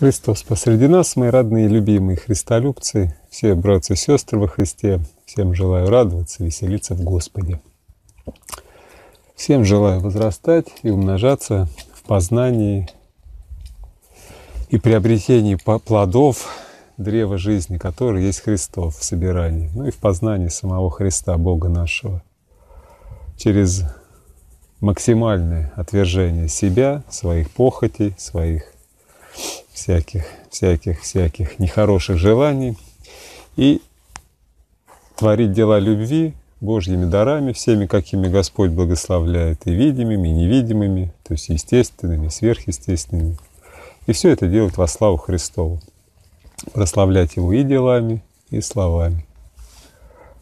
Христос посреди нас, мои родные и любимые христолюбцы, все братцы и сестры во Христе, всем желаю радоваться, веселиться в Господе. Всем желаю возрастать и умножаться в познании и приобретении плодов древа жизни, который есть Христов в собирании, ну и в познании самого Христа, Бога нашего, через максимальное отвержение себя, своих похотей, своих всяких, всяких, всяких нехороших желаний и творить дела любви Божьими дарами, всеми, какими Господь благословляет, и видимыми, и невидимыми, то есть естественными, сверхъестественными. И все это делать во славу Христову. Прославлять Его и делами, и словами.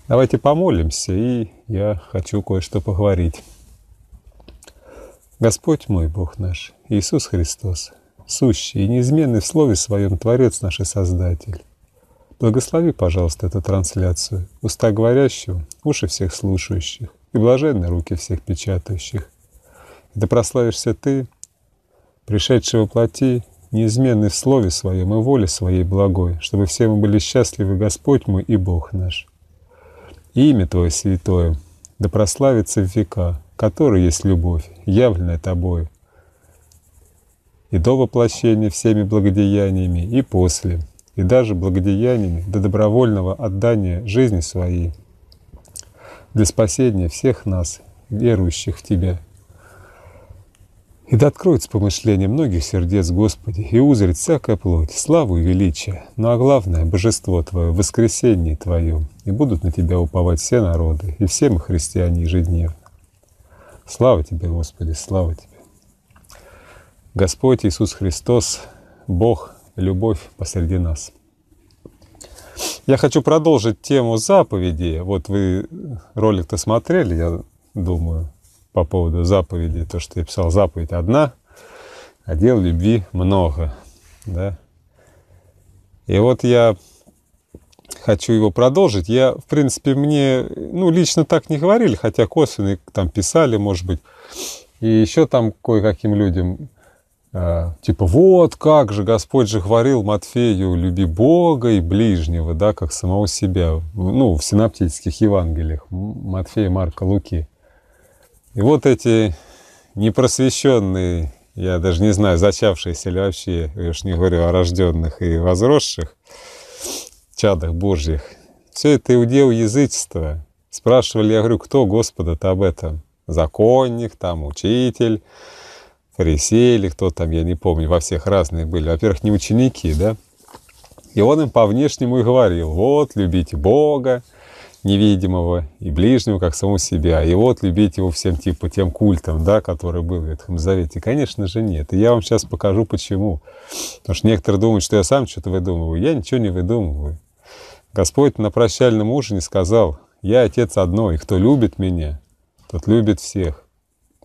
Давайте помолимся, и я хочу кое-что поговорить. Господь мой Бог наш, Иисус Христос, сущий и неизменный в слове своем Творец наш и Создатель. Благослови, пожалуйста, эту трансляцию, уста говорящего, уши всех слушающих и блаженные руки всех печатающих. И да прославишься Ты, пришедший во плоти, неизменный в слове своем и воле своей благой, чтобы все мы были счастливы, Господь мой и Бог наш. И имя Твое святое, да прославится в века, который есть любовь, явленная Тобою, и до воплощения всеми благодеяниями, и после, и даже благодеяниями до добровольного отдания жизни своей для спасения всех нас, верующих в Тебя. И да откроется помышление многих сердец, Господи, и узрит всякая плоть, славу и величие, ну а главное — Божество Твое, воскресение Твое, и будут на Тебя уповать все народы, и все мы христиане ежедневно. Слава Тебе, Господи, слава Тебе. Господь Иисус Христос, Бог, любовь посреди нас. Я хочу продолжить тему заповеди. Вот вы ролик-то смотрели, я думаю, по поводу заповеди то, что я писал, заповедь одна, а дел любви много. Да? И вот я хочу его продолжить. Я, в принципе, мне, ну, лично так не говорили, хотя косвенно там писали, может быть, и еще там кое-каким людям а, типа вот как же Господь же говорил Матфею, люби Бога и ближнего, да, как самого себя, ну, в синаптических Евангелиях Матфея, Марка, Луки. И вот эти непросвещенные, я даже не знаю, зачавшиеся или вообще, я уж не говорю о рожденных и возросших чадах Божьих, все это иудео язычество. Спрашивали, я говорю, кто Господа-то об этом? Законник, там, учитель, фарисеи или кто там, я не помню, во всех разные были. Во-первых, не ученики, да? И он им по внешнему и говорил, вот, любите Бога невидимого и ближнего, как самого себя. И вот любите его всем типа тем культом, да, который был в Ветхом Завете. Конечно же нет. И я вам сейчас покажу, почему. Потому что некоторые думают, что я сам что-то выдумываю. Я ничего не выдумываю. Господь на прощальном ужине сказал, я отец одной, и кто любит меня, тот любит всех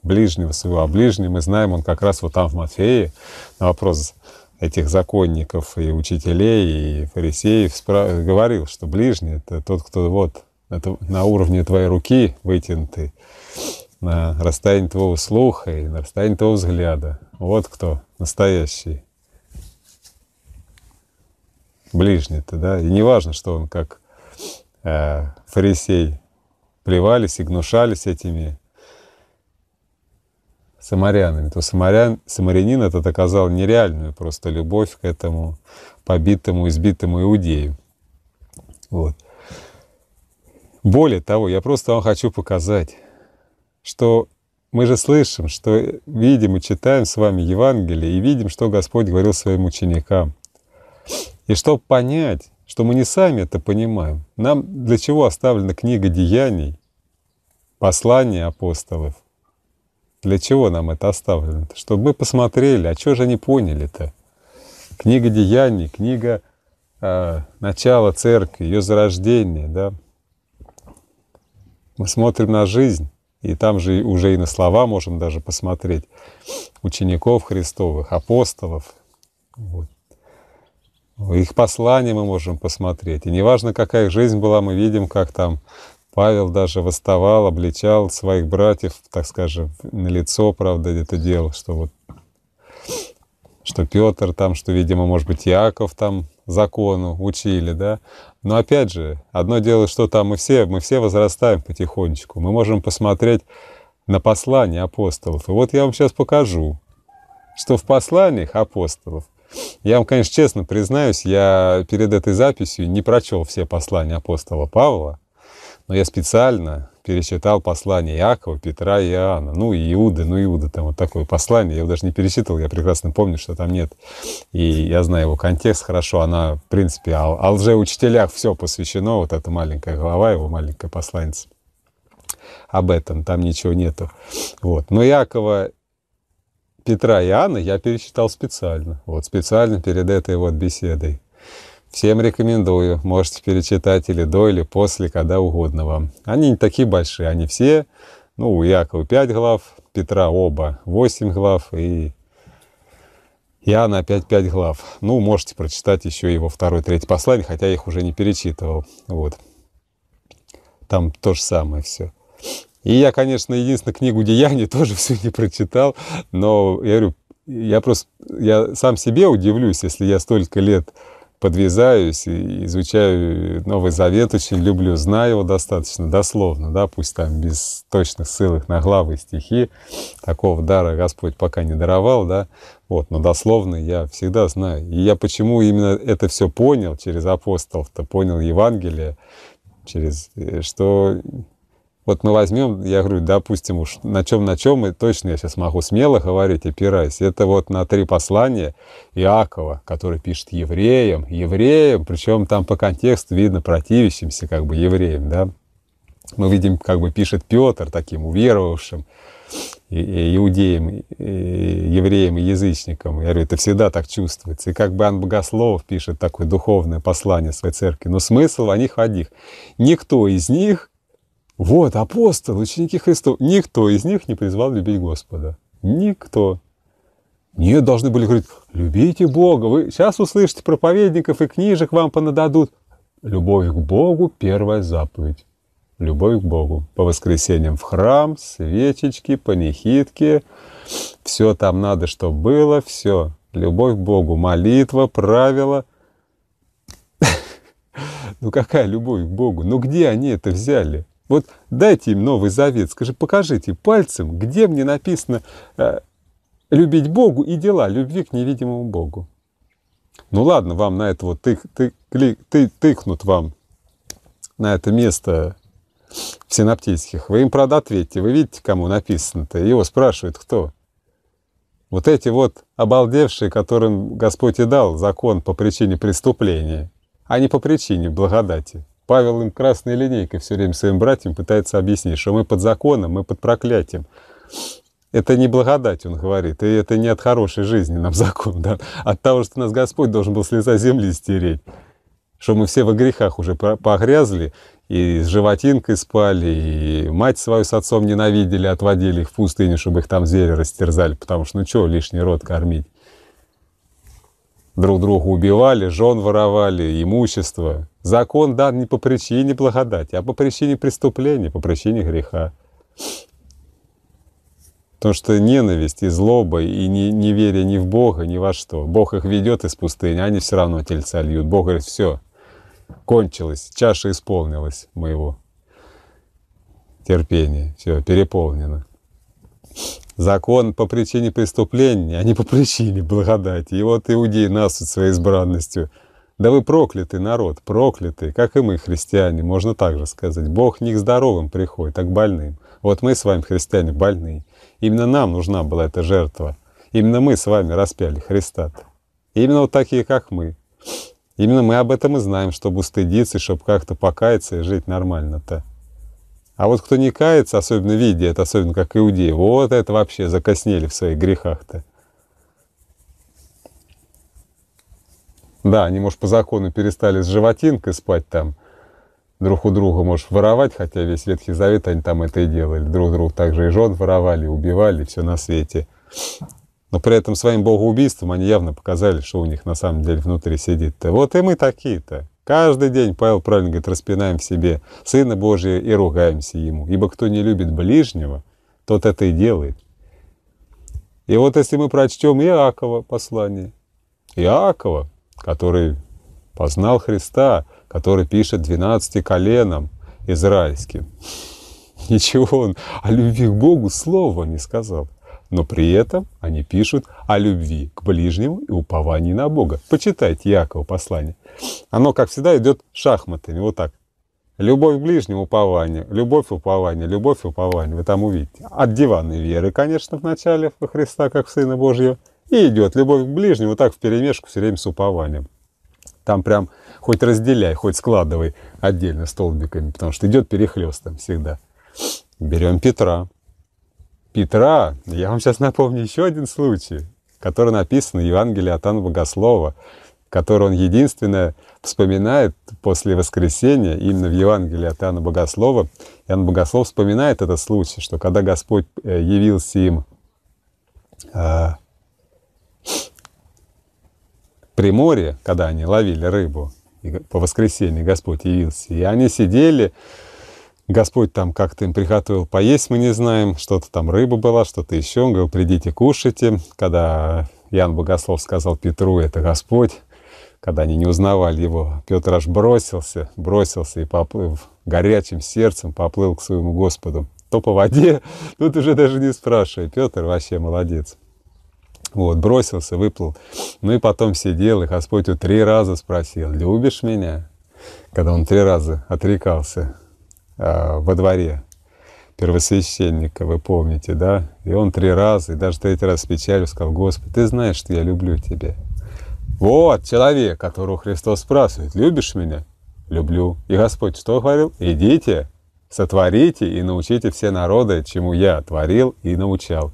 ближнего своего. А ближний, мы знаем, он как раз вот там в Матфее на вопрос этих законников и учителей, и фарисеев спра- говорил, что ближний — это тот, кто вот это на уровне твоей руки вытянутый, на расстоянии твоего слуха и на расстоянии твоего взгляда. Вот кто настоящий ближний-то, да? И не важно, что он как э, фарисей плевались и гнушались этими самарянами, то самарян, самарянин этот оказал нереальную просто любовь к этому побитому, избитому иудею. Вот. Более того, я просто вам хочу показать, что мы же слышим, что видим и читаем с вами Евангелие, и видим, что Господь говорил своим ученикам. И чтобы понять, что мы не сами это понимаем, нам для чего оставлена книга деяний, послания апостолов, для чего нам это оставлено? -то? Чтобы мы посмотрели, а что же они поняли-то? Книга Деяний, книга э, а, начала церкви, ее зарождение, да? Мы смотрим на жизнь, и там же уже и на слова можем даже посмотреть учеников Христовых, апостолов. Вот. Их послания мы можем посмотреть. И неважно, какая жизнь была, мы видим, как там Павел даже восставал, обличал своих братьев, так скажем, на лицо, правда, это дело, что вот что Петр там, что, видимо, может быть, Яков там закону учили, да. Но опять же, одно дело, что там мы все, мы все возрастаем потихонечку. Мы можем посмотреть на послания апостолов. И вот я вам сейчас покажу, что в посланиях апостолов, я вам, конечно, честно признаюсь, я перед этой записью не прочел все послания апостола Павла, но я специально пересчитал послание Иакова, Петра и Иоанна. Ну, и Иуды, ну, Иуда, там вот такое послание. Я его даже не пересчитывал, я прекрасно помню, что там нет. И я знаю его контекст хорошо. Она, в принципе, о, о лжеучителях все посвящено. Вот эта маленькая глава, его маленькая посланница. Об этом там ничего нету. Вот. Но Иакова Петра и Иоанна я пересчитал специально. Вот специально перед этой вот беседой. Всем рекомендую, можете перечитать или до, или после, когда угодно вам. Они не такие большие, они все, ну, у Якова 5 глав, Петра оба 8 глав и Иоанна опять 5 глав. Ну, можете прочитать еще его второй, третий послание, хотя я их уже не перечитывал. Вот. Там то же самое все. И я, конечно, единственную книгу «Деяний» тоже все не прочитал, но я говорю, я просто, я сам себе удивлюсь, если я столько лет подвязаюсь и изучаю Новый Завет, очень люблю, знаю его достаточно дословно, да, пусть там без точных ссылок на главы стихи, такого дара Господь пока не даровал, да, вот, но дословно я всегда знаю. И я почему именно это все понял через апостолов-то, понял Евангелие, через, э, что вот мы возьмем, я говорю, допустим уж, на чем, на чем, и точно я сейчас могу смело говорить, опираясь. Это вот на три послания Иакова, который пишет евреям, евреям, причем там по контексту видно противящимся как бы евреям, да. Мы видим, как бы пишет Петр таким уверовавшим, иудеям, евреям и язычникам. Я говорю, это всегда так чувствуется. И как бы Ан Богослов пишет такое духовное послание своей церкви. Но смысл о них одних. Никто из них вот апостолы, ученики Христова. Никто из них не призвал любить Господа. Никто. Нет, должны были говорить, любите Бога. Вы сейчас услышите проповедников и книжек вам понададут. Любовь к Богу – первая заповедь. Любовь к Богу. По воскресеньям в храм, свечечки, панихидки. Все там надо, что было, все. Любовь к Богу, молитва, правила. Ну какая любовь к Богу? Ну где они это взяли? Вот дайте им Новый Завет, скажи, покажите пальцем, где мне написано э, любить Богу и дела любви к невидимому Богу. Ну ладно, вам на это вот тык, тык, тык, тык, тыкнут вам на это место в синаптических. Вы им, правда, ответьте. Вы видите, кому написано-то? Его спрашивают, кто? Вот эти вот обалдевшие, которым Господь и дал закон по причине преступления, а не по причине благодати. Павел им красной линейкой все время своим братьям пытается объяснить, что мы под законом, мы под проклятием. Это не благодать, он говорит, и это не от хорошей жизни нам закон, да? от того, что нас Господь должен был с лица земли стереть, что мы все во грехах уже погрязли, и с животинкой спали, и мать свою с отцом ненавидели, отводили их в пустыню, чтобы их там звери растерзали, потому что ну что лишний род кормить. Друг друга убивали, жен воровали, имущество, Закон дан не по причине благодати, а по причине преступления, по причине греха. Потому что ненависть и злоба, и не, неверие ни в Бога, ни во что. Бог их ведет из пустыни, они все равно тельца льют. Бог говорит, все, кончилось, чаша исполнилась моего терпения, все, переполнено. Закон по причине преступления, а не по причине благодати. И вот иудеи нас своей избранностью – да вы проклятый народ, проклятый, как и мы, христиане, можно так же сказать. Бог не к здоровым приходит, а к больным. Вот мы с вами, христиане, больные. Именно нам нужна была эта жертва. Именно мы с вами распяли Христа. -то. Именно вот такие, как мы. Именно мы об этом и знаем, чтобы устыдиться, чтобы как-то покаяться и жить нормально-то. А вот кто не кается, особенно видя это, особенно как иудеи, вот это вообще закоснели в своих грехах-то. Да, они, может, по закону перестали с животинкой спать там, друг у друга, может, воровать, хотя весь Ветхий Завет они там это и делали. Друг друга также и жен воровали, убивали, все на свете. Но при этом своим богоубийством они явно показали, что у них на самом деле внутри сидит-то. Вот и мы такие-то. Каждый день, Павел правильно говорит, распинаем в себе Сына Божия и ругаемся Ему. Ибо кто не любит ближнего, тот это и делает. И вот если мы прочтем Иакова послание, Иакова, который познал Христа, который пишет двенадцати коленам израильским. Ничего он о любви к Богу слова не сказал. Но при этом они пишут о любви к ближнему и уповании на Бога. Почитайте Якова послание. Оно, как всегда, идет шахматами. Вот так. Любовь к ближнему упование, любовь упование, любовь упование. Вы там увидите. От диванной веры, конечно, в начале во Христа, как в Сына Божьего – и идет любовь к ближнему так в перемешку все время с упованием. Там прям хоть разделяй, хоть складывай отдельно столбиками, потому что идет перехлест там всегда. Берем Петра. Петра, я вам сейчас напомню еще один случай, который написан в Евангелии от Анна Богослова, который он единственное вспоминает после воскресения, именно в Евангелии от Иоанна Богослова. Иоанн Богослов вспоминает этот случай, что когда Господь э, явился им а, при море, когда они ловили рыбу, и по воскресенье Господь явился, и они сидели, Господь там как-то им приготовил поесть, мы не знаем, что-то там рыба была, что-то еще, он говорил, придите, кушайте. Когда Ян Богослов сказал Петру, это Господь, когда они не узнавали его, Петр аж бросился, бросился и поплыв горячим сердцем, поплыл к своему Господу. То по воде, тут уже даже не спрашивай, Петр вообще молодец. Вот, бросился, выплыл. Ну и потом сидел, и Господь его три раза спросил, любишь меня? Когда он три раза отрекался э, во дворе первосвященника, вы помните, да? И он три раза, и даже третий раз с печалью сказал, Господи, ты знаешь, что я люблю тебя. Вот человек, которого Христос спрашивает, любишь меня? Люблю. И Господь что говорил? Идите, сотворите и научите все народы, чему я творил и научал.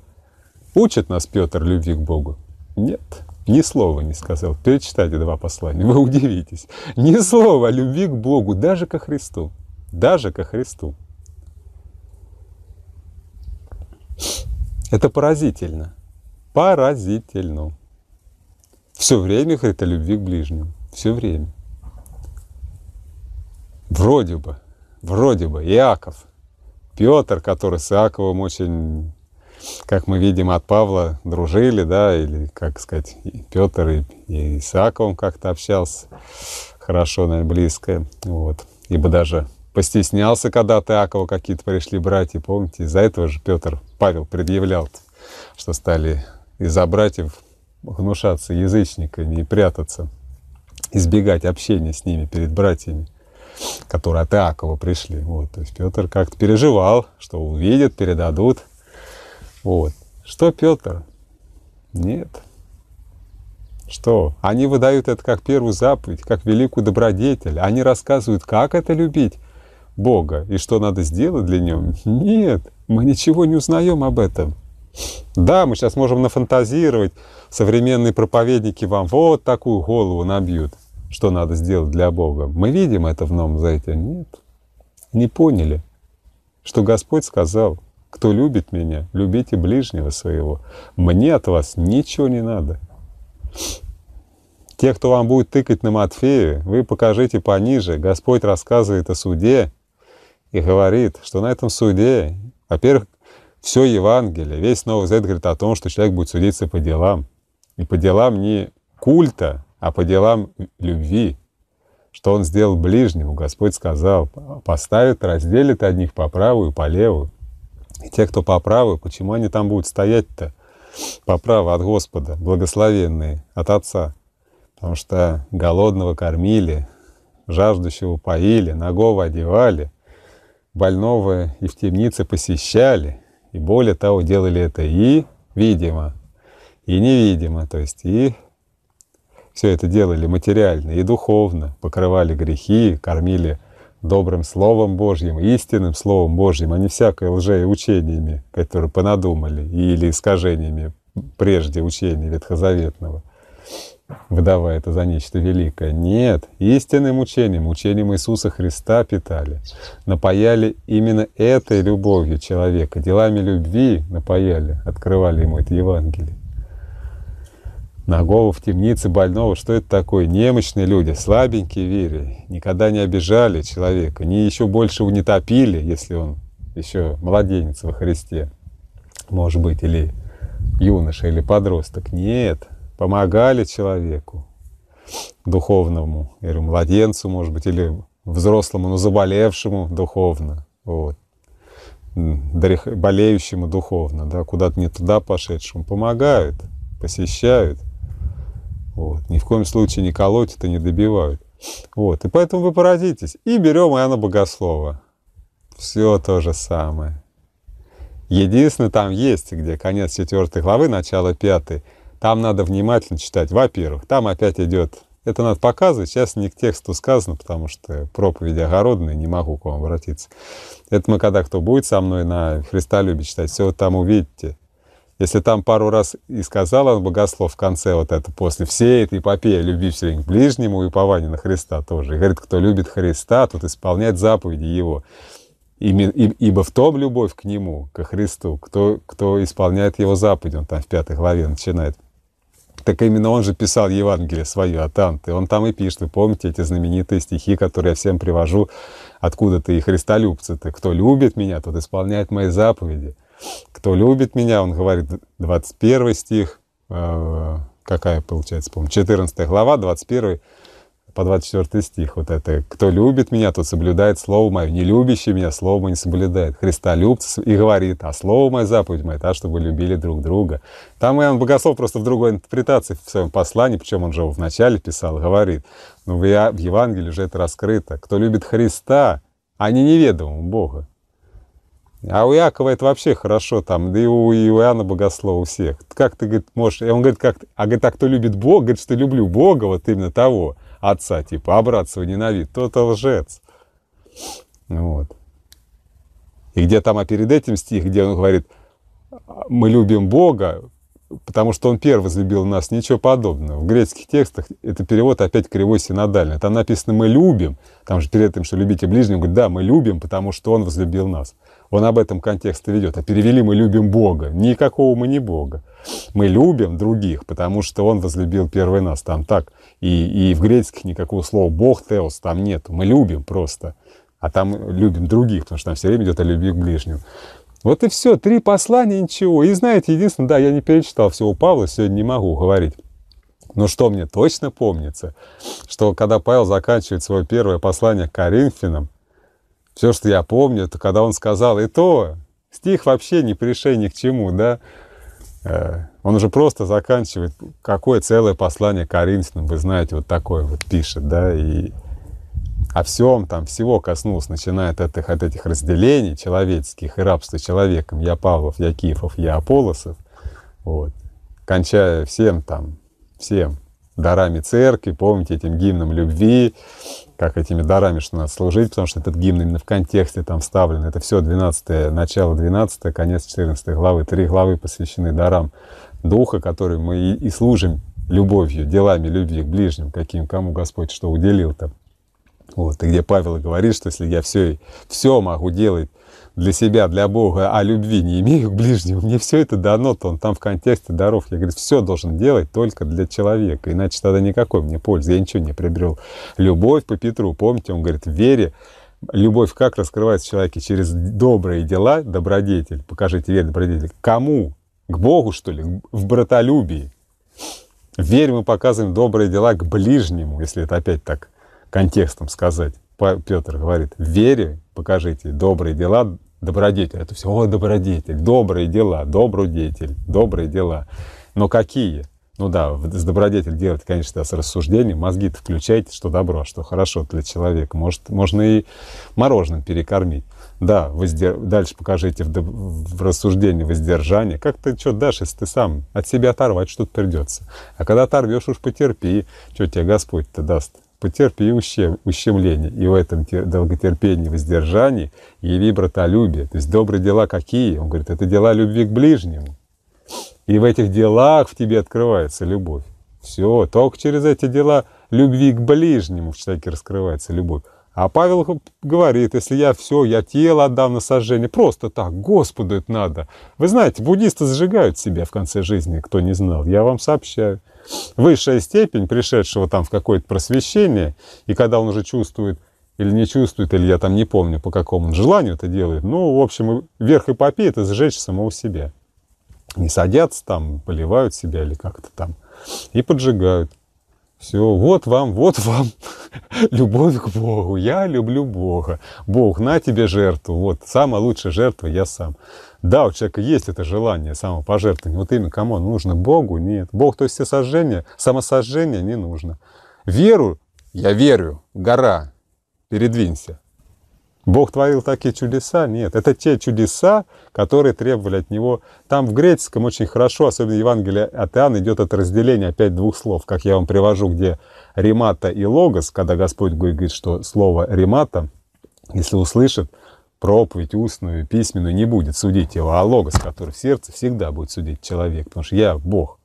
Учит нас Петр любви к Богу? Нет, ни слова не сказал. Перечитайте два послания, вы удивитесь. Ни слова любви к Богу, даже ко Христу. Даже ко Христу. Это поразительно. Поразительно. Все время говорит о любви к ближнему. Все время. Вроде бы, вроде бы, Иаков, Петр, который с Иаковым очень как мы видим от Павла, дружили, да, или, как сказать, и Петр и, и Исааковым как-то общался хорошо, наверное, близко, вот. Ибо даже постеснялся, когда от Иакова какие-то пришли братья, помните, из-за этого же Петр, Павел предъявлял, что стали из-за братьев гнушаться язычниками и прятаться, избегать общения с ними перед братьями которые от Иакова пришли. Вот, то есть Петр как-то переживал, что увидят, передадут. Вот. Что Петр? Нет. Что? Они выдают это как первую заповедь, как великую добродетель. Они рассказывают, как это любить Бога и что надо сделать для Него. Нет, мы ничего не узнаем об этом. Да, мы сейчас можем нафантазировать, современные проповедники вам вот такую голову набьют, что надо сделать для Бога. Мы видим это в Новом Завете. Нет, не поняли, что Господь сказал – кто любит меня, любите ближнего своего. Мне от вас ничего не надо. Те, кто вам будет тыкать на Матфею, вы покажите пониже. Господь рассказывает о суде и говорит, что на этом суде, во-первых, все Евангелие, весь Новый Завет говорит о том, что человек будет судиться по делам. И по делам не культа, а по делам любви. Что он сделал ближнему, Господь сказал, поставит, разделит одних по правую и по левую те, кто по праву, почему они там будут стоять-то по праву от Господа, благословенные, от Отца? Потому что голодного кормили, жаждущего поили, ногого одевали, больного и в темнице посещали. И более того, делали это и видимо, и невидимо. То есть и все это делали материально, и духовно, покрывали грехи, кормили добрым Словом Божьим, истинным Словом Божьим, а не всякое лже учениями, которые понадумали, или искажениями прежде учения Ветхозаветного, выдавая это за нечто великое. Нет, истинным учением, учением Иисуса Христа питали, напаяли именно этой любовью человека, делами любви напаяли, открывали ему это Евангелие. Нагого в темнице больного, что это такое? Немощные люди, слабенькие вере, никогда не обижали человека, не еще больше не если он еще младенец во Христе, может быть, или юноша, или подросток. Нет, помогали человеку духовному, или младенцу, может быть, или взрослому, но заболевшему духовно, вот. болеющему духовно, да, куда-то не туда пошедшему, помогают, посещают. Вот. Ни в коем случае не колотят это не добивают. Вот. И поэтому вы поразитесь. И берем Иоанна Богослова. Все то же самое. Единственное, там есть, где конец четвертой главы, начало пятой. Там надо внимательно читать. Во-первых, там опять идет... Это надо показывать. Сейчас не к тексту сказано, потому что проповеди огородные, не могу к вам обратиться. Это мы когда кто будет со мной на Христолюбе читать, все там увидите. Если там пару раз и сказал он богослов в конце вот это, после всей этой эпопеи любви все к ближнему и упования на Христа тоже. И говорит, кто любит Христа, тот исполняет заповеди его. Ибо в том любовь к нему, ко Христу, кто, кто исполняет его заповеди, он там в пятой главе начинает. Так именно он же писал Евангелие свое от Анты. Он там и пишет, вы помните эти знаменитые стихи, которые я всем привожу, откуда ты, и христолюбцы-то. Кто любит меня, тот исполняет мои заповеди кто любит меня, он говорит 21 стих, э, какая получается, помню, 14 глава, 21 по 24 стих, вот это «Кто любит меня, тот соблюдает слово мое, не любящий меня слово мое не соблюдает». Христа любит и говорит, а слово мое, заповедь моя, та, чтобы любили друг друга. Там Иоанн Богослов просто в другой интерпретации в своем послании, причем он же его вначале писал, говорит, ну в Евангелии уже это раскрыто, кто любит Христа, а не неведомого Бога, а у Якова это вообще хорошо там, да и у Иоанна Богослова у всех. Как ты, говорит, можешь... И он говорит, как... А говорит, а кто любит Бога, говорит, что люблю Бога, вот именно того отца, типа, а брат свой ненавидит, тот-то лжец. Вот. И где там, а перед этим стих, где он говорит, мы любим Бога, потому что он первый возлюбил нас, ничего подобного. В греческих текстах это перевод опять кривой синодальный. Там написано «мы любим», там же перед этим, что «любите ближнего», говорит, да, мы любим, потому что он возлюбил нас. Он об этом контексте ведет. А перевели мы любим Бога. Никакого мы не Бога. Мы любим других, потому что Он возлюбил первый нас. Там так. И, и в греческих никакого слова Бог, Теос там нет. Мы любим просто. А там любим других, потому что там все время идет о любви к ближнему. Вот и все, три послания, ничего. И знаете, единственное, да, я не перечитал всего Павла, сегодня не могу говорить. Но что мне точно помнится, что когда Павел заканчивает свое первое послание к Коринфянам, все, что я помню, это когда он сказал, и то, стих вообще не пришей ни к чему, да. Э, он уже просто заканчивает, какое целое послание Коринфянам, вы знаете, вот такое вот пишет, да, и о всем там, всего коснулся, начиная от этих, от этих разделений человеческих и рабства человеком, я Павлов, я Кифов, я Аполосов, вот, кончая всем там, всем, дарами церкви, помните, этим гимном любви, как этими дарами, что надо служить, потому что этот гимн именно в контексте там вставлен. Это все 12 начало 12 конец 14 главы. Три главы посвящены дарам Духа, которые мы и, и служим любовью, делами любви к ближним, каким, кому Господь что уделил там. Вот, и где Павел говорит, что если я все, все могу делать для себя, для Бога, а любви не имею к ближнему, мне все это дано, то он там в контексте даров. Я, говорю, все должен делать только для человека, иначе тогда никакой мне пользы, я ничего не приобрел. Любовь по Петру, помните, он говорит, в вере любовь как раскрывается в человеке? Через добрые дела, добродетель, покажите верь, добродетель. Кому? К Богу, что ли? В братолюбии. В вере мы показываем добрые дела к ближнему, если это опять так контекстом сказать. Петр говорит, в вере покажите добрые дела, добродетель. Это все, о, добродетель, добрые дела, добродетель, добрые дела. Но какие? Ну да, с добродетель делать, конечно, с рассуждением. Мозги-то включайте, что добро, а что хорошо для человека. Может, можно и мороженым перекормить. Да, воздер... дальше покажите в, доб... в рассуждении воздержание. Как ты что дашь, если ты сам от себя оторвать что-то придется? А когда оторвешь, уж потерпи. Что тебе Господь-то даст? потерпи и ущем, ущемление. И в этом долготерпении, воздержании яви братолюбие. То есть добрые дела какие? Он говорит, это дела любви к ближнему. И в этих делах в тебе открывается любовь. Все, только через эти дела любви к ближнему в человеке раскрывается любовь. А Павел говорит, если я все, я тело отдам на сожжение, просто так, Господу это надо. Вы знаете, буддисты сжигают себя в конце жизни, кто не знал, я вам сообщаю высшая степень пришедшего там в какое-то просвещение, и когда он уже чувствует или не чувствует, или я там не помню, по какому он желанию это делает. Ну, в общем, верх эпопеи – это сжечь самого себя. Не садятся там, поливают себя или как-то там, и поджигают. Все, вот вам, вот вам любовь к Богу. Я люблю Бога. Бог, на тебе жертву. Вот, самая лучшая жертва я сам. Да, у человека есть это желание самопожертвования. Вот именно кому оно нужно? Богу? Нет. Бог, то есть все сожжение, самосожжение не нужно. Веру, я верю, гора, передвинься. Бог творил такие чудеса? Нет. Это те чудеса, которые требовали от него. Там в греческом очень хорошо, особенно Евангелие от Иоанна, идет от разделения опять двух слов, как я вам привожу, где ремата и логос, когда Господь говорит, что слово ремата, если услышит, проповедь устную, письменную не будет судить его, а логос, который в сердце, всегда будет судить человек, потому что я Бог.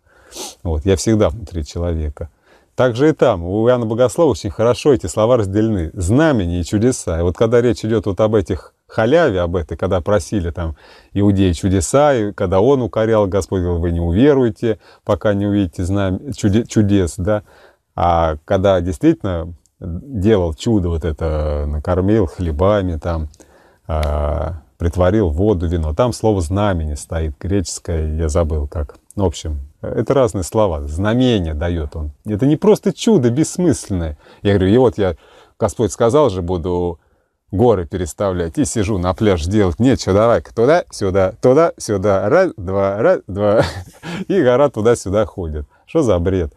Вот, я всегда внутри человека. Также и там, у Иоанна Богослова очень хорошо эти слова разделены. Знамения и чудеса. И вот когда речь идет вот об этих халяве, об этой, когда просили там иудеи чудеса, и когда он укорял, Господь говорил, вы не уверуете, пока не увидите знам... чуде... чудес, да. А когда действительно делал чудо, вот это накормил хлебами там, а, притворил воду, вино. Там слово «знамени» стоит, греческое, я забыл как. Ну, в общем, это разные слова. Знамение дает он. Это не просто чудо бессмысленное. Я говорю, и вот я, Господь сказал же, буду горы переставлять. И сижу на пляж, делать нечего. Давай-ка туда-сюда, туда-сюда. Раз, два, раз, два. И гора туда-сюда ходит. Что за бред?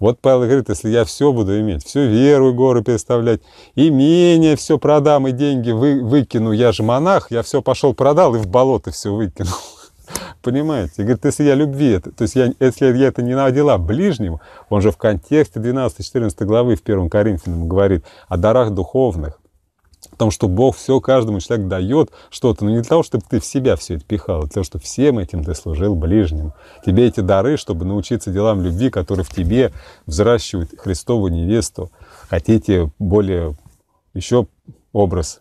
Вот Павел говорит, если я все буду иметь, всю веру и горы переставлять, имение все продам и деньги вы, выкину, я же монах, я все пошел продал и в болото все выкинул. Понимаете? говорит, если я любви, то есть я, если я это не на дела ближнего, он же в контексте 12-14 главы в 1 Коринфянам говорит о дарах духовных, Потому что Бог все каждому человеку дает что-то, но не для того, чтобы ты в себя все это пихал, а для того, чтобы всем этим ты служил ближним. Тебе эти дары, чтобы научиться делам любви, которые в тебе взращивают Христову невесту. Хотите более еще образ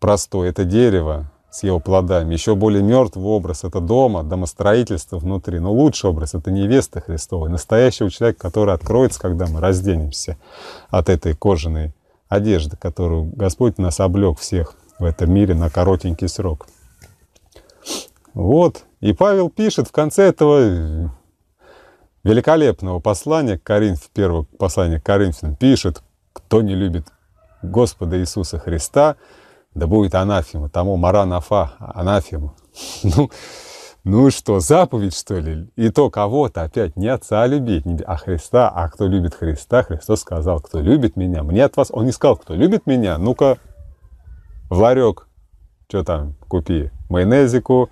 простой, это дерево, с его плодами. Еще более мертвый образ – это дома, домостроительство внутри. Но лучший образ – это невеста Христова, настоящего человека, который откроется, когда мы разденемся от этой кожаной одежда, которую Господь нас облег всех в этом мире на коротенький срок. Вот. И Павел пишет в конце этого великолепного послания к Коринф, первого послания к Коринфянам, пишет, кто не любит Господа Иисуса Христа, да будет анафема, тому маранафа, анафема. Ну, ну что, заповедь, что ли? И то кого-то опять не отца любить, а Христа. А кто любит Христа, Христос сказал, кто любит меня, мне от вас. Он не сказал, кто любит меня, ну-ка в ларек, что там, купи майонезику,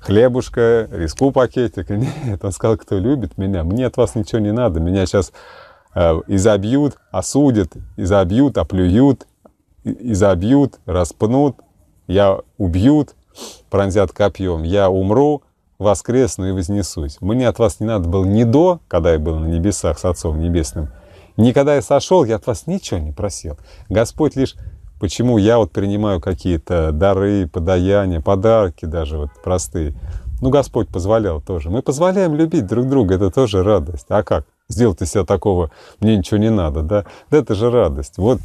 хлебушка, риску пакетик. Нет, он сказал, кто любит меня, мне от вас ничего не надо. Меня сейчас э, изобьют, осудят, изобьют, оплюют, изобьют, распнут, я убьют, пронзят копьем, я умру, воскресну и вознесусь. Мне от вас не надо было ни до, когда я был на небесах с Отцом Небесным, ни когда я сошел, я от вас ничего не просил. Господь лишь, почему я вот принимаю какие-то дары, подаяния, подарки даже вот простые. Ну, Господь позволял тоже. Мы позволяем любить друг друга, это тоже радость. А как? сделать из себя такого, мне ничего не надо, да, да это же радость. Вот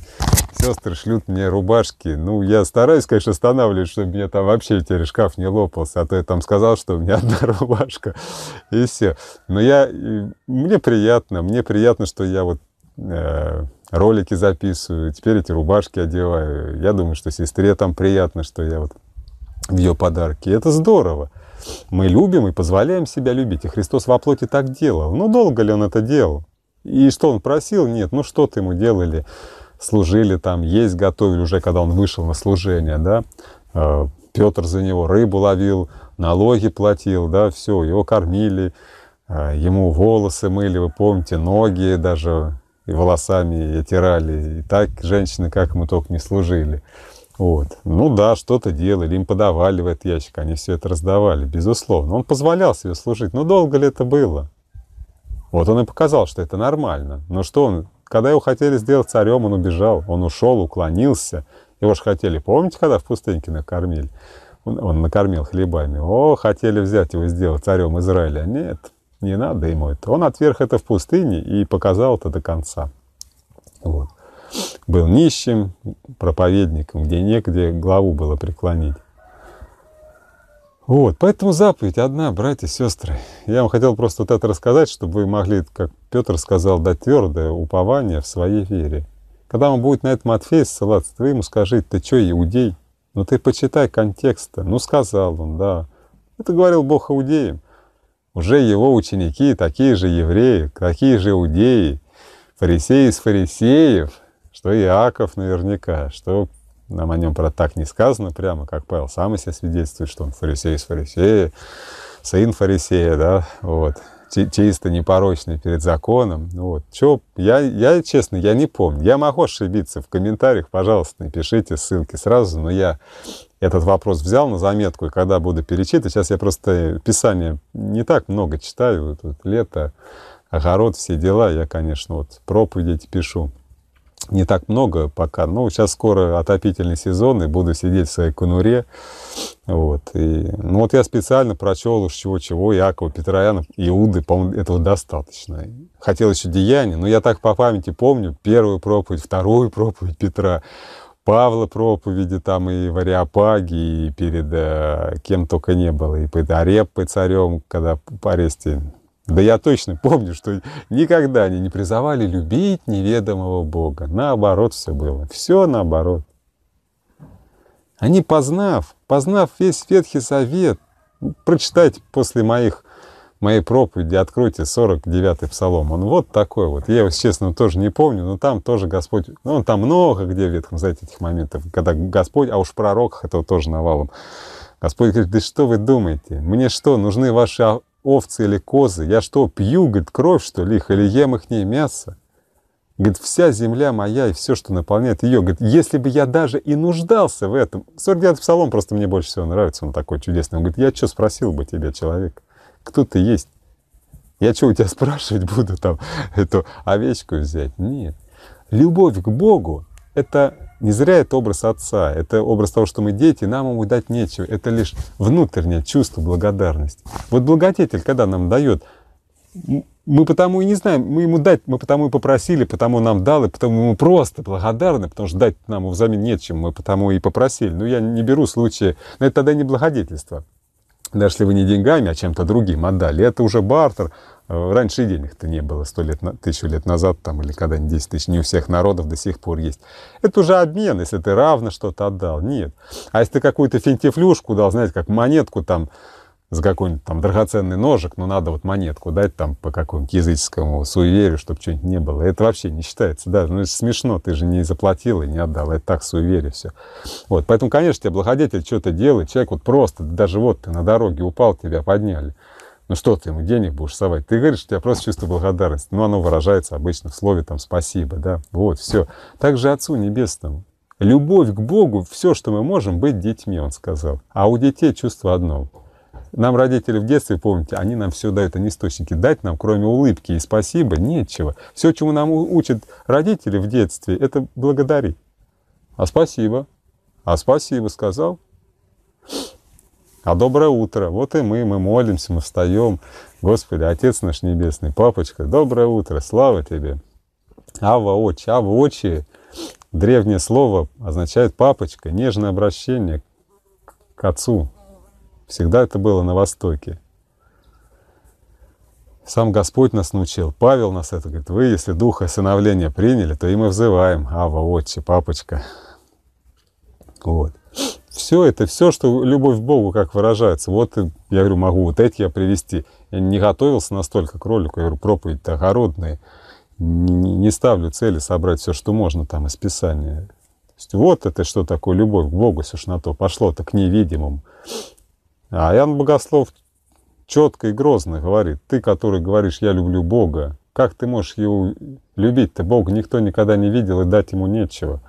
сестры шлют мне рубашки, ну, я стараюсь, конечно, останавливать, чтобы мне там вообще теперь шкаф не лопался, а то я там сказал, что у меня одна рубашка, и все. Но я, мне приятно, мне приятно, что я вот э, ролики записываю, теперь эти рубашки одеваю. Я думаю, что сестре там приятно, что я вот в ее подарки. Это здорово. Мы любим и позволяем себя любить, и Христос во плоти так делал. Ну, долго ли он это делал? И что он просил? Нет, ну что-то ему делали, служили там, есть готовили уже, когда он вышел на служение, да. Э, Петр за него рыбу ловил, налоги платил, да, все, его кормили, э, ему волосы мыли, вы помните, ноги даже и волосами и отирали, и так женщины, как ему только не служили. Вот. Ну да, что-то делали, им подавали в этот ящик, они все это раздавали, безусловно. Он позволял себе служить, но долго ли это было? Вот он и показал, что это нормально. Но что он, когда его хотели сделать царем, он убежал, он ушел, уклонился. Его же хотели, помните, когда в пустыньке накормили? Он, он накормил хлебами. О, хотели взять его и сделать царем Израиля. Нет, не надо ему это. Он отверг это в пустыне и показал это до конца. Вот был нищим, проповедником, где негде главу было преклонить. Вот, поэтому заповедь одна, братья, сестры. Я вам хотел просто вот это рассказать, чтобы вы могли, как Петр сказал, дать твердое упование в своей вере. Когда он будет на это Матфей ссылаться, ты ему скажи, ты что, иудей? Ну ты почитай контекста. Ну сказал он, да. Это говорил Бог иудеям. Уже его ученики, такие же евреи, такие же иудеи, фарисеи из фарисеев, что Иаков наверняка, что нам о нем, про так не сказано прямо, как Павел сам себя свидетельствует, что он фарисей из фарисея, сын фарисея, да, вот, чисто непорочный перед законом. Ну вот. Чё, я, я, честно, я не помню. Я могу ошибиться в комментариях, пожалуйста, напишите ссылки сразу, но я этот вопрос взял на заметку, и когда буду перечитывать, сейчас я просто Писание не так много читаю, вот, лето, огород, все дела, я, конечно, вот проповеди эти пишу не так много пока. но ну, сейчас скоро отопительный сезон, и буду сидеть в своей конуре. Вот. И, ну, вот я специально прочел уж чего-чего, Якова, Петрояна, Иуды, по-моему, этого достаточно. Хотел еще деяния, но я так по памяти помню первую проповедь, вторую проповедь Петра, Павла проповеди там и в Ариапаге, и перед э, кем только не было, и под Арепой царем, когда по аресте да я точно помню, что никогда они не призывали любить неведомого Бога. Наоборот все было. Все наоборот. Они, познав, познав весь Ветхий Завет, ну, прочитайте после моих, моей проповеди, откройте 49-й Псалом. Он вот такой вот. Я его, честно, тоже не помню, но там тоже Господь, ну, там много где в Ветхом Завете этих моментов, когда Господь, а уж в пророках этого тоже навалом. Господь говорит, да что вы думаете? Мне что, нужны ваши овцы или козы? Я что, пью, говорит, кровь, что ли, их, или ем их не мясо? Говорит, вся земля моя и все, что наполняет ее. Говорит, если бы я даже и нуждался в этом. 49-й псалом просто мне больше всего нравится, он такой чудесный. Он говорит, я что спросил бы тебя, человек, кто ты есть? Я что, у тебя спрашивать буду там эту овечку взять? Нет. Любовь к Богу — это не зря это образ отца, это образ того, что мы дети, нам ему дать нечего. Это лишь внутреннее чувство благодарности. Вот благодетель, когда нам дает, мы потому и не знаем, мы ему дать, мы потому и попросили, потому нам дал, и потому мы просто благодарны, потому что дать нам взамен нечем, мы потому и попросили. Но я не беру случаи, но это тогда не благодетельство. Даже если вы не деньгами, а чем-то другим отдали. Это уже бартер, Э, раньше и денег-то не было сто лет, тысячу лет назад там, или когда-нибудь 10 тысяч. Не у всех народов до сих пор есть. Это уже обмен, если ты равно что-то отдал. Нет. А если ты какую-то финтифлюшку дал, знаете, как монетку там, за какой-нибудь там драгоценный ножик, но ну, надо вот монетку дать там по какому-нибудь языческому суеверию, чтобы что-нибудь не было. Это вообще не считается, да, ну это смешно, ты же не заплатил и не отдал, это так суеверие все. Вот, поэтому, конечно, тебе благодетель что-то делает, человек вот просто, даже вот ты на дороге упал, тебя подняли. Ну что ты ему денег будешь совать? Ты говоришь, у тебя просто чувство благодарности. Ну, оно выражается обычно в слове там «спасибо», да? Вот, все. Так же Отцу Небесному. Любовь к Богу, все, что мы можем, быть детьми, он сказал. А у детей чувство одно. Нам родители в детстве, помните, они нам все дают, они источники. Дать нам, кроме улыбки и спасибо, нечего. Все, чему нам учат родители в детстве, это благодарить. А спасибо. А спасибо сказал, а доброе утро. Вот и мы, мы молимся, мы встаем. Господи, Отец наш Небесный, Папочка, доброе утро, слава Тебе. Ава очи, ава очи, древнее слово означает папочка, нежное обращение к отцу. Всегда это было на Востоке. Сам Господь нас научил, Павел нас это говорит, вы, если духа сыновления приняли, то и мы взываем, Ава, Отче, Папочка. Вот все это, все, что любовь к Богу, как выражается. Вот я говорю, могу вот эти я привести. Я не готовился настолько к ролику, я говорю, проповедь-то огородные. Не, не ставлю цели собрать все, что можно там из Писания. То есть вот это что такое любовь к Богу, все что на то пошло, так к невидимому. А Ян Богослов четко и грозно говорит, ты, который говоришь, я люблю Бога, как ты можешь его любить-то? Бога никто никогда не видел, и дать ему нечего.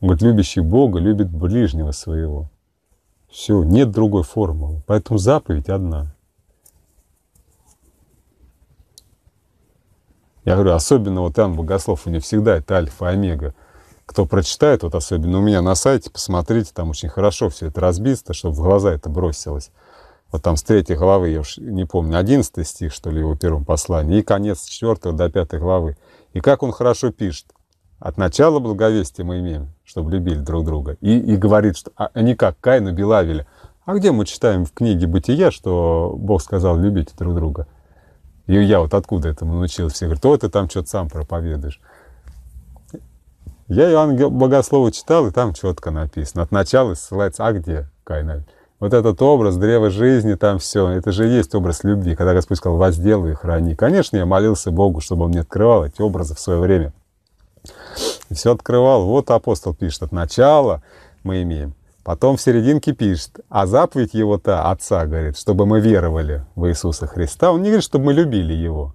Он говорит, любящий Бога любит ближнего своего. Все, нет другой формулы. Поэтому заповедь одна. Я говорю, особенно вот там богослов, у него всегда это альфа, омега. Кто прочитает, вот особенно у меня на сайте, посмотрите, там очень хорошо все это разбито, чтобы в глаза это бросилось. Вот там с третьей главы, я уж не помню, одиннадцатый стих, что ли, его первом послании, и конец 4 до пятой главы. И как он хорошо пишет. От начала благовестия мы имеем, чтобы любили друг друга. И, и говорит, что а, не как Каин и А где мы читаем в книге бытия, что Бог сказал любить друг друга»? И я вот откуда этому научился? Все говорят, о, ты там что-то сам проповедуешь. Я Иоанна Богослова читал, и там четко написано. От начала ссылается, а где Кайна? Вот этот образ древа жизни, там все, это же есть образ любви, когда Господь сказал, возделай и храни. Конечно, я молился Богу, чтобы Он мне открывал эти образы в свое время. И все открывал. Вот апостол пишет, от начала мы имеем. Потом в серединке пишет, а заповедь его-то, отца, говорит, чтобы мы веровали в Иисуса Христа. Он не говорит, чтобы мы любили его.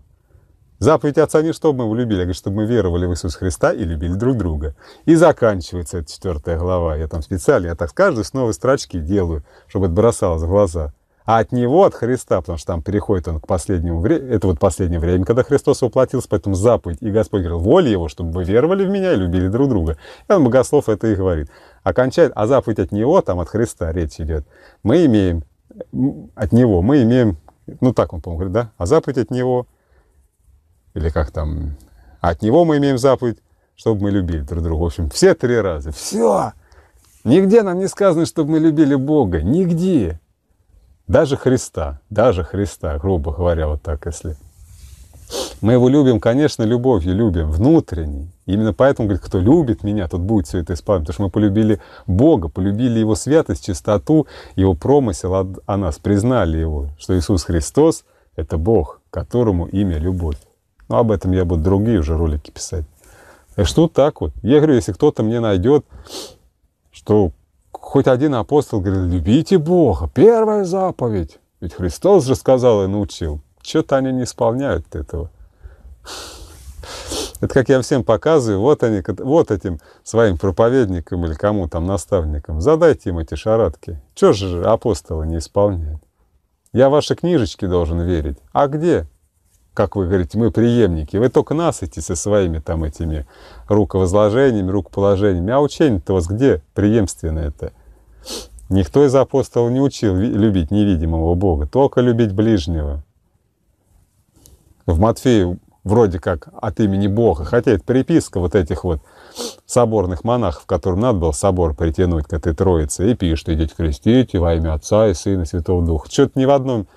Заповедь отца не чтобы мы его любили, а говорит, чтобы мы веровали в Иисуса Христа и любили друг друга. И заканчивается эта четвертая глава. Я там специально, я так с каждой с новой строчки делаю, чтобы это бросалось в глаза а от него, от Христа, потому что там переходит он к последнему времени, это вот последнее время, когда Христос воплотился, поэтому заповедь, и Господь говорил, воля его, чтобы вы веровали в меня и любили друг друга. И он, богослов, это и говорит. Окончает, а заповедь от него, там от Христа речь идет, мы имеем, от него мы имеем, ну так он, по-моему, говорит, да, а заповедь от него, или как там, от него мы имеем заповедь, чтобы мы любили друг друга. В общем, все три раза. Все! Нигде нам не сказано, чтобы мы любили Бога. Нигде. Даже Христа, даже Христа, грубо говоря, вот так, если мы его любим, конечно, любовью любим, внутренней. Именно поэтому, говорит, кто любит меня, тот будет все это исполнять. Потому что мы полюбили Бога, полюбили Его святость, чистоту, Его промысел о, о нас, признали Его, что Иисус Христос — это Бог, которому имя — любовь. Но об этом я буду другие уже ролики писать. Так что так вот. Я говорю, если кто-то мне найдет, что хоть один апостол говорил, любите Бога, первая заповедь. Ведь Христос же сказал и научил. Что-то они не исполняют этого. Это как я всем показываю, вот они, вот этим своим проповедникам или кому там, наставникам, задайте им эти шарадки. Чего же апостолы не исполняют? Я ваши книжечки должен верить. А где? как вы говорите, мы преемники. Вы только нас идите со своими там этими руковозложениями, рукоположениями. А учение-то у вас где преемственное это? Никто из апостолов не учил любить невидимого Бога, только любить ближнего. В Матфею вроде как от имени Бога, хотя это переписка вот этих вот соборных монахов, которым надо было собор притянуть к этой троице, и пишет, идите крестите во имя Отца и Сына и Святого Духа. Что-то ни в одном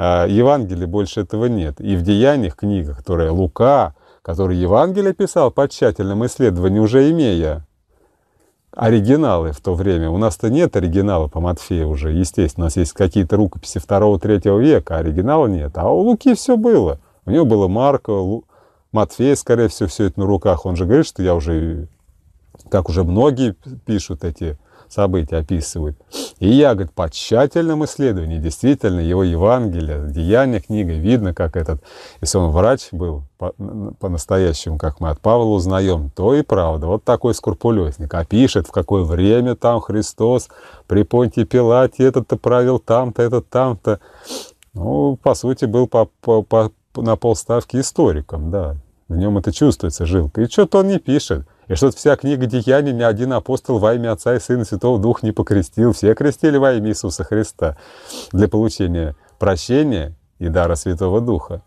а, Евангелии больше этого нет. И в деяниях книга, которая Лука, который Евангелие писал по тщательному исследованию, уже имея оригиналы в то время. У нас-то нет оригинала по Матфею уже, естественно. У нас есть какие-то рукописи 2-3 века, а оригинала нет. А у Луки все было. У него было Марка, Лу... Матфея, скорее всего, все это на руках. Он же говорит, что я уже, как уже многие пишут эти события описывают. И я, говорит, по тщательном исследовании, действительно, его Евангелие, Деяния книга, видно, как этот, если он врач был по-настоящему, как мы от Павла узнаем, то и правда, вот такой скрупулезник, а пишет, в какое время там Христос при Понтии Пилате этот-то правил там-то, этот там-то. Ну, по сути, был по, по, по, на полставки историком, да, в нем это чувствуется, жилка. И что-то он не пишет. И что-то вся книга Деяний ни один апостол во имя Отца и Сына Святого Духа не покрестил. Все крестили во имя Иисуса Христа для получения прощения и дара Святого Духа.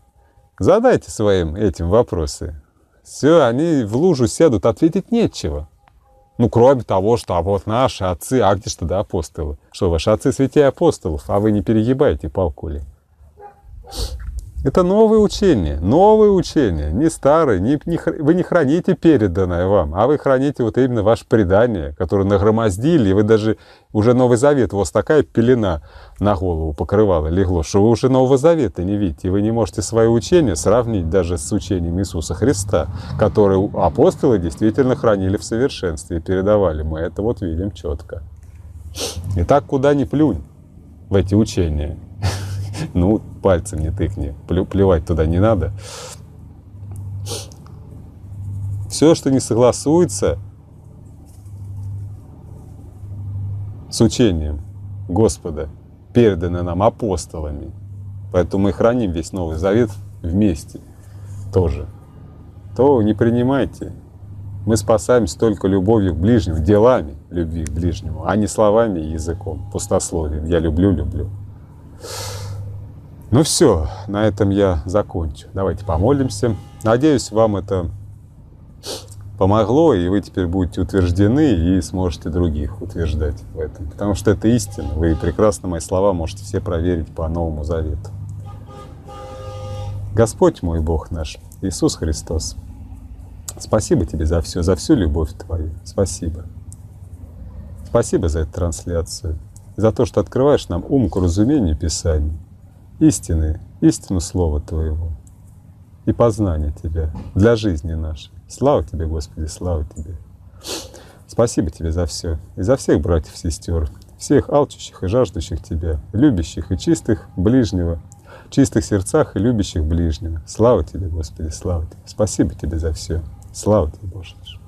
Задайте своим этим вопросы. Все, они в лужу сядут, ответить нечего. Ну, кроме того, что а вот наши отцы, а где что да апостолы? Что, ваши отцы святей апостолов, а вы не перегибаете палку ли? Это новое учение, новое учение, не старое, не, не, вы не храните переданное вам, а вы храните вот именно ваше предание, которое нагромоздили, и вы даже уже Новый Завет, у вас такая пелена на голову покрывала, легло, что вы уже Нового Завета не видите, и вы не можете свое учение сравнить даже с учением Иисуса Христа, которое апостолы действительно хранили в совершенстве и передавали. Мы это вот видим четко. И так куда ни плюнь в эти учения – Ну, пальцем не тыкни, плевать туда не надо. Все, что не согласуется с учением Господа, передано нам апостолами. Поэтому мы храним весь Новый Завет вместе тоже. То не принимайте. Мы спасаемся только любовью к ближнему, делами любви к ближнему, а не словами и языком, пустословием. Я люблю, люблю. Ну все, на этом я закончу. Давайте помолимся. Надеюсь, вам это помогло, и вы теперь будете утверждены и сможете других утверждать в этом. Потому что это истина. Вы прекрасно мои слова можете все проверить по Новому Завету. Господь мой Бог наш, Иисус Христос, спасибо тебе за все, за всю любовь твою. Спасибо. Спасибо за эту трансляцию, за то, что открываешь нам ум к разумению Писания истины, истину Слова Твоего и познание Тебя для жизни нашей. Слава Тебе, Господи, слава Тебе. Спасибо Тебе за все и за всех братьев и сестер, всех алчущих и жаждущих Тебя, любящих и чистых ближнего, чистых сердцах и любящих ближнего. Слава Тебе, Господи, слава Тебе. Спасибо Тебе за все. Слава Тебе, Боже наш.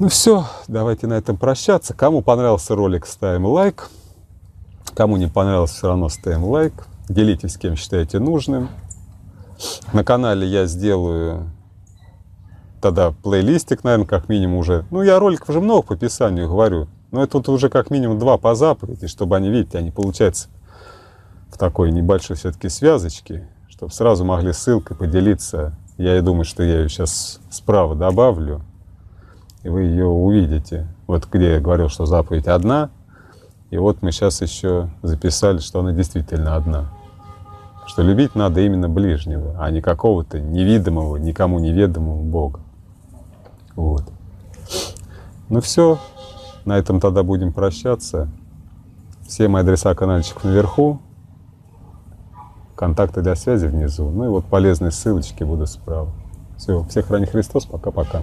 Ну все, давайте на этом прощаться. Кому понравился ролик, ставим лайк. Кому не понравилось, все равно ставим лайк. Делитесь, с кем считаете нужным. На канале я сделаю тогда плейлистик, наверное, как минимум уже. Ну, я роликов уже много по описанию говорю. Но это тут уже как минимум два по заповеди, чтобы они, видите, они получаются в такой небольшой все-таки связочке, чтобы сразу могли ссылкой поделиться. Я и думаю, что я ее сейчас справа добавлю, и вы ее увидите. Вот где я говорил, что заповедь одна — и вот мы сейчас еще записали, что она действительно одна. Что любить надо именно ближнего, а не какого-то невидимого, никому неведомого Бога. Вот. Ну все, на этом тогда будем прощаться. Все мои адреса каналчиков наверху, контакты для связи внизу. Ну и вот полезные ссылочки буду справа. Все, всех храни Христос, пока-пока.